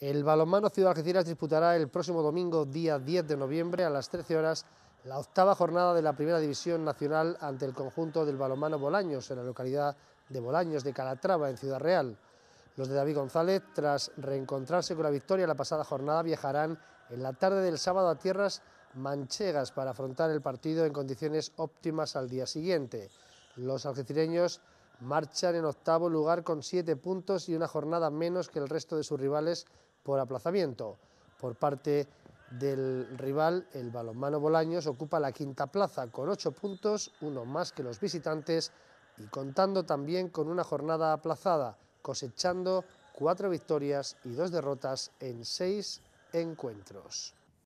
El balonmano Ciudad Algeciras disputará el próximo domingo, día 10 de noviembre, a las 13 horas, la octava jornada de la Primera División Nacional ante el conjunto del balonmano Bolaños, en la localidad de Bolaños de Calatrava, en Ciudad Real. Los de David González, tras reencontrarse con la victoria la pasada jornada, viajarán en la tarde del sábado a tierras manchegas para afrontar el partido en condiciones óptimas al día siguiente. Los algecireños marchan en octavo lugar con siete puntos y una jornada menos que el resto de sus rivales por aplazamiento. Por parte del rival, el balonmano Bolaños ocupa la quinta plaza con ocho puntos, uno más que los visitantes y contando también con una jornada aplazada, cosechando cuatro victorias y dos derrotas en seis encuentros.